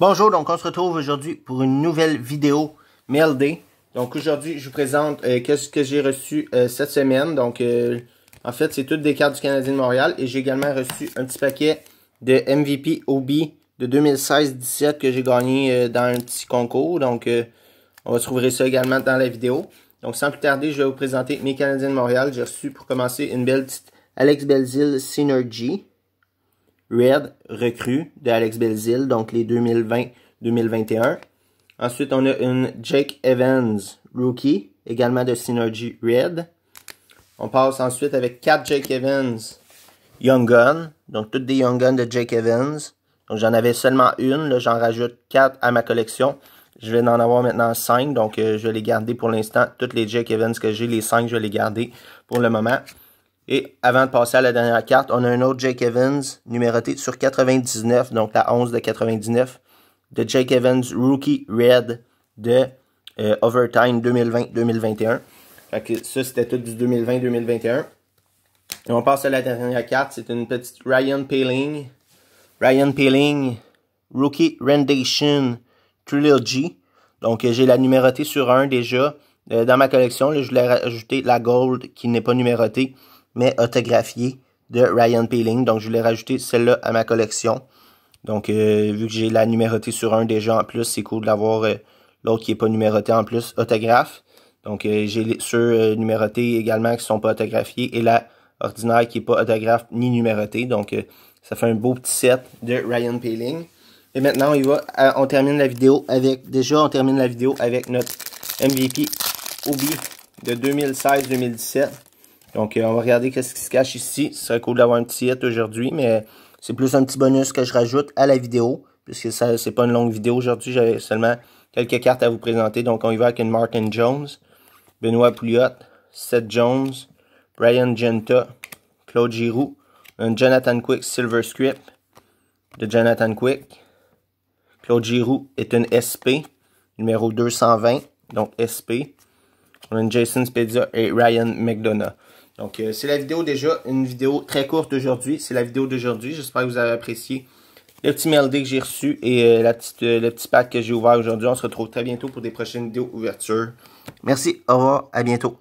Bonjour, donc on se retrouve aujourd'hui pour une nouvelle vidéo MLD. Donc aujourd'hui, je vous présente euh, qu'est-ce que j'ai reçu euh, cette semaine. Donc euh, en fait, c'est toutes des cartes du Canadien de Montréal et j'ai également reçu un petit paquet de MVP OB de 2016-17 que j'ai gagné dans un petit concours. Donc on va trouver ça également dans la vidéo. Donc sans plus tarder, je vais vous présenter mes Canadiens de Montréal. J'ai reçu pour commencer une belle petite Alex Belzil Synergy. Red, recrue de Alex Belzil, donc les 2020-2021. Ensuite, on a une Jake Evans, rookie, également de Synergy Red. On passe ensuite avec quatre Jake Evans, Young Gun, donc toutes des Young Guns de Jake Evans. Donc j'en avais seulement une, là j'en rajoute quatre à ma collection. Je vais en avoir maintenant cinq donc euh, je vais les garder pour l'instant. Toutes les Jake Evans que j'ai, les cinq je vais les garder pour le moment. Et avant de passer à la dernière carte, on a un autre Jake Evans numéroté sur 99, donc la 11 de 99, de Jake Evans Rookie Red de euh, Overtime 2020-2021. Ça, c'était tout du 2020-2021. Et on passe à la dernière carte, c'est une petite Ryan Peeling. Ryan Peeling Rookie Rendition Trilogy. Donc, j'ai la numérotée sur 1 déjà. Euh, dans ma collection, je voulais rajouter la Gold qui n'est pas numérotée mais autographié de Ryan Peeling. Donc, je voulais rajouter celle-là à ma collection. Donc, euh, vu que j'ai la numérotée sur un déjà en plus, c'est cool d'avoir euh, l'autre qui n'est pas numéroté en plus, autographe. Donc, euh, j'ai les, ceux euh, numérotés également qui ne sont pas autographiés et la ordinaire qui n'est pas autographe ni numérotée. Donc, ça fait un beau petit set de Ryan Peeling. Et maintenant, on termine la vidéo avec, déjà, on termine la vidéo avec notre MVP Obi de 2016-2017. Donc, euh, on va regarder qu'est-ce qui se cache ici. Ce serait cool d'avoir un petit hit aujourd'hui, mais c'est plus un petit bonus que je rajoute à la vidéo, puisque ça c'est pas une longue vidéo aujourd'hui. J'avais seulement quelques cartes à vous présenter. Donc, on y va avec une Martin Jones, Benoît Pouliot, Seth Jones, Ryan Genta, Claude Giroux, un Jonathan Quick Silver Script de Jonathan Quick. Claude Giroux est une SP, numéro 220, donc SP. On a une Jason Spezia et Ryan McDonough. Donc, euh, c'est la vidéo déjà, une vidéo très courte aujourd'hui. C'est la vidéo d'aujourd'hui. J'espère que vous avez apprécié le petit mail que j'ai reçu et euh, la petite, euh, le petit pack que j'ai ouvert aujourd'hui. On se retrouve très bientôt pour des prochaines vidéos ouverture. Merci, au revoir, à bientôt.